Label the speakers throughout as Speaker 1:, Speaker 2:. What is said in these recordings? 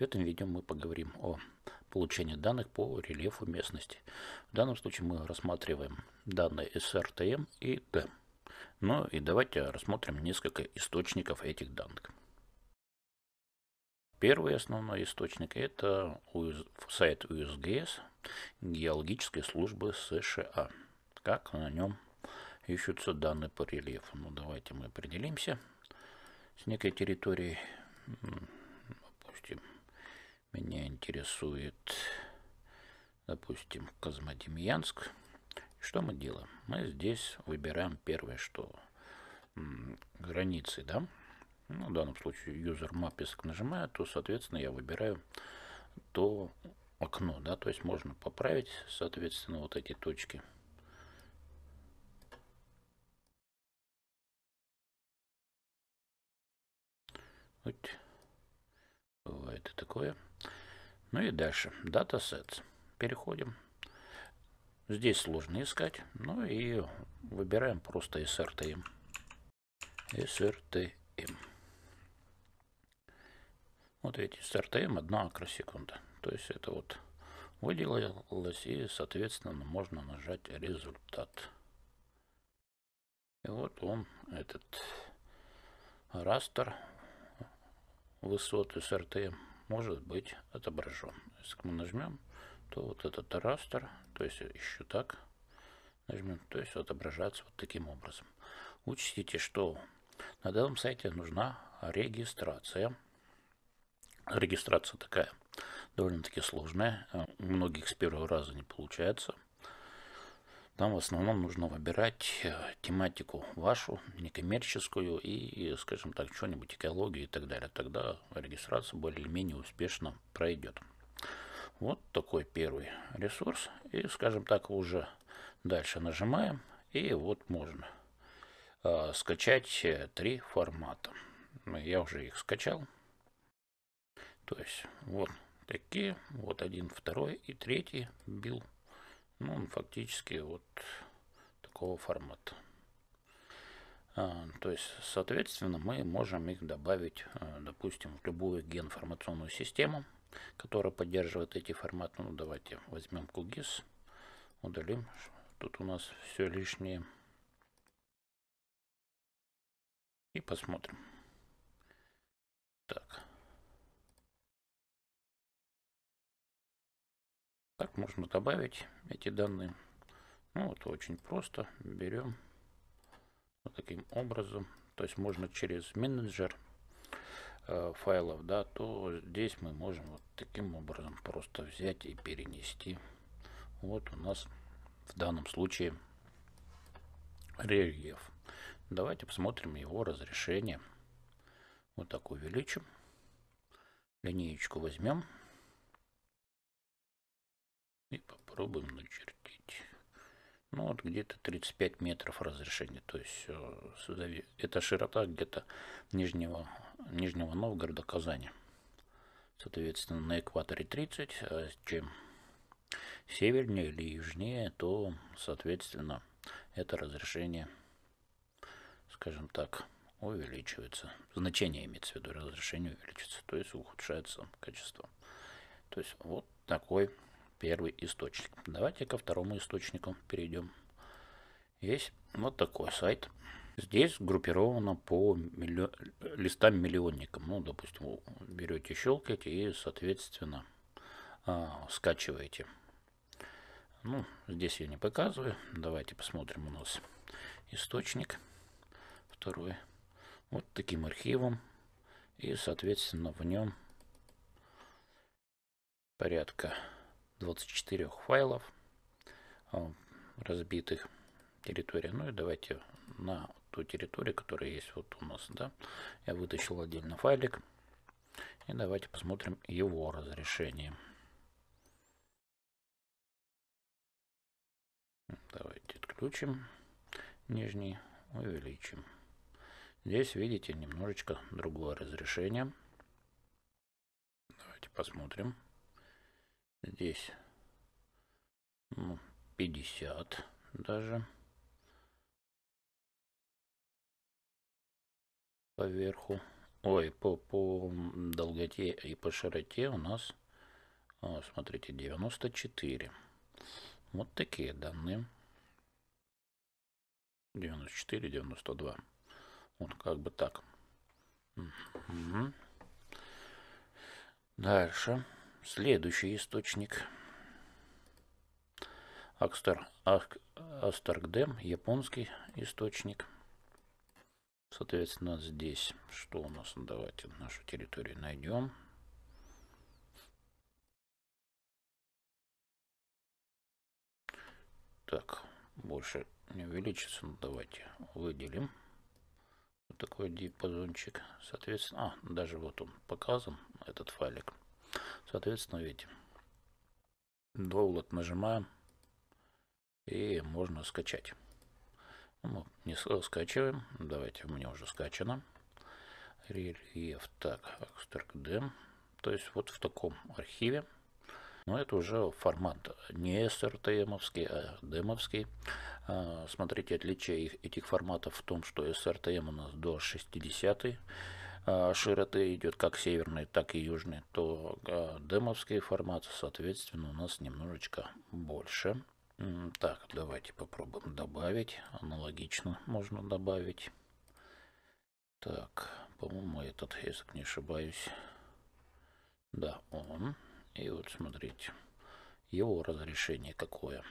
Speaker 1: В этом видео мы поговорим о получении данных по рельефу местности. В данном случае мы рассматриваем данные SRTM и TEM. Ну и давайте рассмотрим несколько источников этих данных. Первый основной источник это сайт USGS геологической службы США. Как на нем ищутся данные по рельефу. Ну давайте мы определимся с некой территорией интересует, допустим, Козмодемьянск. Что мы делаем? Мы здесь выбираем первое, что границы, да? Ну, в данном случае user map, если нажимаю, то, соответственно, я выбираю то окно, да, то есть можно поправить, соответственно, вот
Speaker 2: эти точки. Вот. Бывает и
Speaker 1: такое. Ну и дальше. Data Переходим. Здесь сложно искать. Ну и выбираем просто SRTM. SRTM. Вот видите, SRTM 1 акросекунда. То есть это вот выделилось и, соответственно, можно нажать результат. И вот он, этот растер высоты SRTM может быть отображен. Если мы нажмем, то вот этот растер, то есть еще так, нажмем, то есть отображается вот таким образом. Учтите, что на данном сайте нужна регистрация. Регистрация такая довольно-таки сложная. Э, у многих с первого раза не получается. Там в основном нужно выбирать э, тематику вашу, некоммерческую и, скажем так, что-нибудь экологию и так далее. Тогда регистрация более-менее успешно пройдет. Вот такой первый ресурс. И, скажем так, уже дальше нажимаем. И вот можно э, скачать э, три формата. Ну, я уже их скачал. То есть вот такие, вот один, второй и третий билд. Ну, он фактически вот такого формата. А, то есть, соответственно, мы можем их добавить, э, допустим, в любую геоинформационную систему, которая поддерживает эти форматы. Ну, давайте возьмем QGIS,
Speaker 2: удалим. Тут у нас все лишнее. И посмотрим. Так. Так можно добавить эти данные. Ну вот очень просто. Берем вот таким образом.
Speaker 1: То есть можно через менеджер э, файлов, да, то здесь мы можем вот таким образом просто взять и перенести. Вот у нас в данном случае рельеф. Давайте посмотрим его разрешение. Вот так увеличим. Линеечку возьмем попробуем начертить. Ну вот где-то 35 метров разрешения, То есть э, это широта где-то Нижнего, Нижнего Новгорода, Казани. Соответственно, на экваторе 30, а чем севернее или южнее, то, соответственно, это разрешение, скажем так, увеличивается. Значение имеется в виду, разрешение увеличится, то есть ухудшается качество. То есть вот такой первый источник. Давайте ко второму источнику перейдем. Есть вот такой сайт. Здесь группировано по миллион, листам миллионникам. Ну, допустим, берете, щелкаете и, соответственно, э, скачиваете. Ну, здесь я не показываю. Давайте посмотрим у нас источник. Второй. Вот таким архивом. И, соответственно, в нем порядка 24 файлов, а, разбитых территорий. Ну и давайте на ту территорию, которая есть вот у нас, да, я вытащил отдельно файлик. И давайте посмотрим
Speaker 2: его разрешение. Давайте отключим нижний, увеличим.
Speaker 1: Здесь видите немножечко другое разрешение.
Speaker 2: Давайте посмотрим. Здесь ну, 50 даже. верху. Ой, по, по долготе и по широте
Speaker 1: у нас, о, а, смотрите, 94. Вот такие данные. 94, 92. Вот как бы так. Угу. Дальше. Следующий источник. Акстар, Ак, Астаркдем, японский источник.
Speaker 2: Соответственно, здесь что у нас? Ну, давайте нашу территорию найдем. Так, больше не увеличится. Ну, давайте выделим
Speaker 1: вот такой диапазончик. Соответственно, а, даже вот он показан, этот файлик. Соответственно, видите, download нажимаем и можно скачать. Ну, не скачиваем. Давайте, у меня уже скачано. Рельеф. Так, Акстеркдем. То есть вот в таком архиве. Но это уже формат не srtm а демовский. А, смотрите, отличие этих форматов в том, что SRTM у нас до 60 а, широты идет как северные, так и южные, то а, демовские форматы, соответственно, у нас немножечко больше. Так, давайте попробуем добавить. Аналогично можно добавить. Так, по-моему, этот, если не ошибаюсь. Да, он. И вот смотрите, его разрешение какое.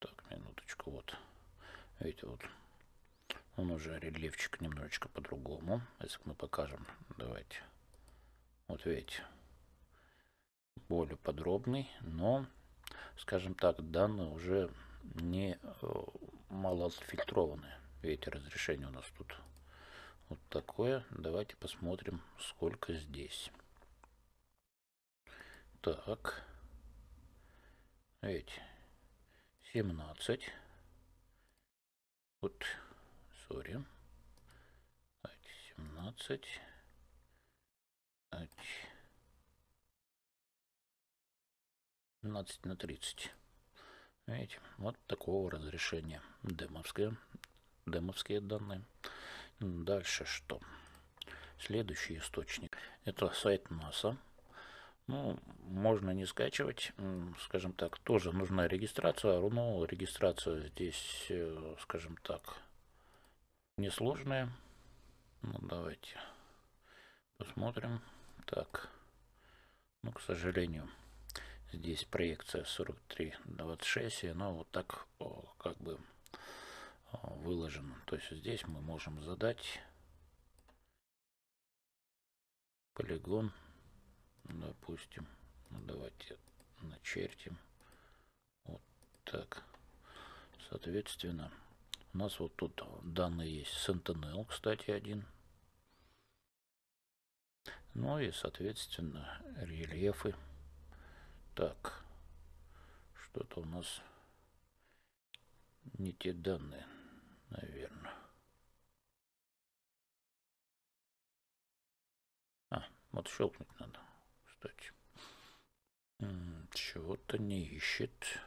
Speaker 1: Так, минуточку, вот. Видите, вот он уже рельефчик немножечко по-другому. Если мы покажем, давайте. Вот видите, более подробный, но, скажем так, данные уже не э, мало отфильтрованы. Видите, разрешение у нас тут вот такое. Давайте посмотрим, сколько здесь. Так. Видите, 17. Вот
Speaker 2: сори. 17. Ать. на 30.
Speaker 1: Видите, вот такого разрешения демовские, демовские данные. Дальше что? Следующий источник. Это сайт НАСА. Ну, можно не скачивать, скажем так, тоже нужна регистрация, но регистрация здесь, э, скажем так, несложные. Ну, давайте посмотрим. Так, ну, к сожалению, здесь проекция 4326, и она вот так как бы выложена. То есть здесь мы можем задать полигон, допустим, ну, давайте начертим вот так. Соответственно, у нас вот тут данные есть. Sentinel, кстати, один. Ну и, соответственно, рельефы. Так, что-то
Speaker 2: у нас не те данные, наверное. А, вот щелкнуть надо, кстати. Чего-то не ищет.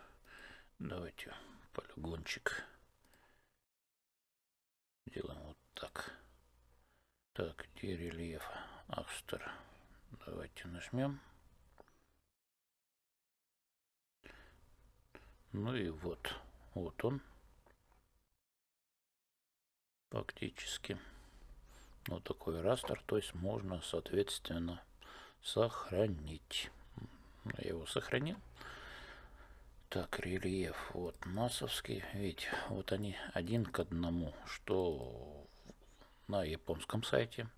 Speaker 1: Давайте полигончик.
Speaker 2: Делаем вот так. Так, где рельеф? Акстер. Давайте нажмем. Ну и вот, вот он.
Speaker 1: Фактически. Вот такой растер, то есть можно, соответственно, сохранить. Я его сохранил. Так, рельеф. Вот массовский. Видите, вот они один к одному, что на японском сайте.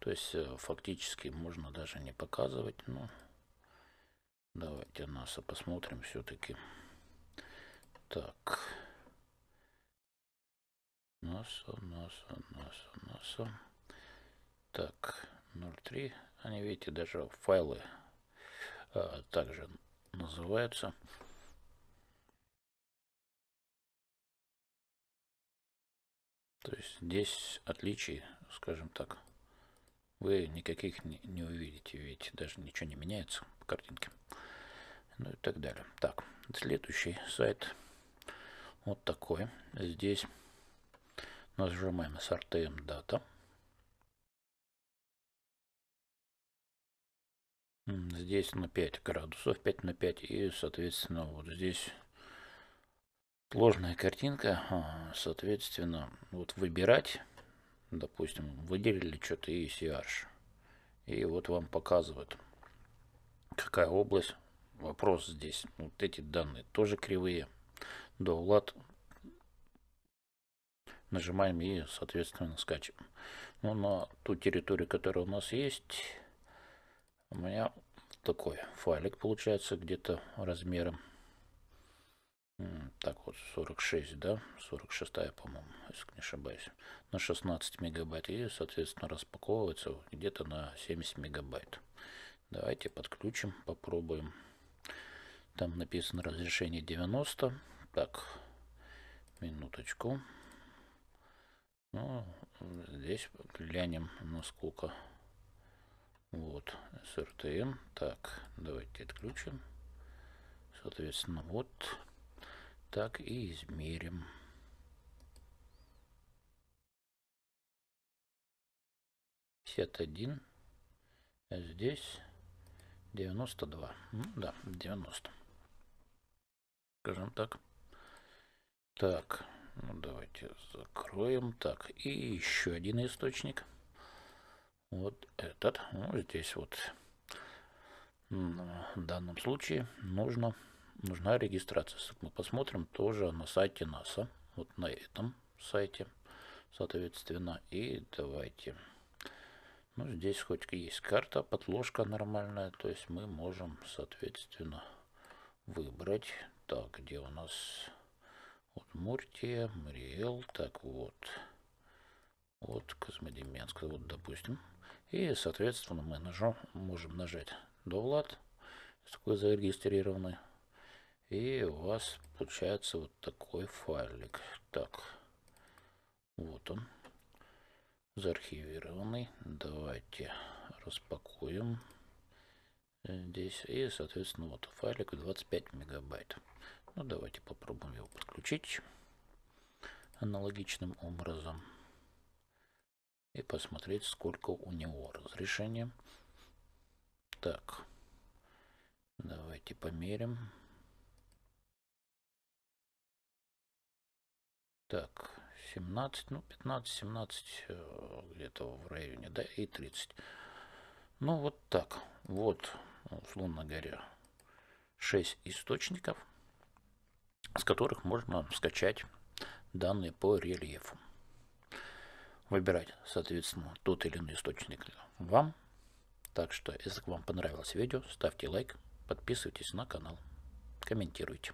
Speaker 1: То есть э, фактически можно даже не показывать. Но ну, давайте Наса посмотрим все-таки. Так. НАСА, НАСА, НАСА, НАСА. Так, 0.3. Они, видите,
Speaker 2: даже файлы а, также называются. То есть здесь отличий, скажем так, вы никаких не, не увидите,
Speaker 1: ведь даже ничего не меняется в картинке. Ну и так далее. Так, следующий
Speaker 2: сайт вот такой. Здесь нажимаем SRTM Data. Здесь на 5 градусов, 5 на 5 и, соответственно, вот здесь
Speaker 1: Сложная картинка, а, соответственно, вот выбирать, допустим, выделили что-то и CH, и вот вам показывают, какая область, вопрос здесь, вот эти данные тоже кривые, до Влад, нажимаем и, соответственно, скачиваем. Ну, на ту территорию, которая у нас есть, у меня такой файлик получается где-то размером так вот 46 да 46 по-моему если не ошибаюсь на 16 мегабайт и соответственно распаковывается где-то на 70 мегабайт давайте подключим попробуем там написано разрешение 90 так минуточку ну, здесь глянем насколько вот с РТМ так давайте отключим соответственно вот
Speaker 2: так и измерим. Пятьдесят один. Здесь 92. Ну, да, 90.
Speaker 1: Скажем так. Так, ну давайте закроем. Так, и еще один источник. Вот этот. Ну, здесь вот ну, в данном случае нужно нужна регистрация. Мы посмотрим тоже на сайте НАСА, вот на этом сайте, соответственно. И давайте. Ну, здесь хоть есть карта, подложка нормальная, то есть мы можем, соответственно, выбрать. Так, где у нас Удмуртия, Мариэл, так вот, вот Космодемьянск, вот, допустим. И, соответственно, мы нажим, можем нажать «Довлад», если такой зарегистрированный. И у вас получается вот такой файлик. Так, вот он, заархивированный. Давайте распакуем здесь. И, соответственно, вот файлик 25 мегабайт. Ну, давайте попробуем его подключить аналогичным образом. И посмотреть, сколько у него разрешения.
Speaker 2: Так, давайте померим. Так, 17, ну 15, 17 э, где-то в районе, да, и 30. Ну вот так,
Speaker 1: вот, условно говоря, 6 источников, с которых можно скачать данные по рельефу. Выбирать, соответственно, тот или иной источник вам. Так что, если вам понравилось видео, ставьте лайк, подписывайтесь на канал, комментируйте.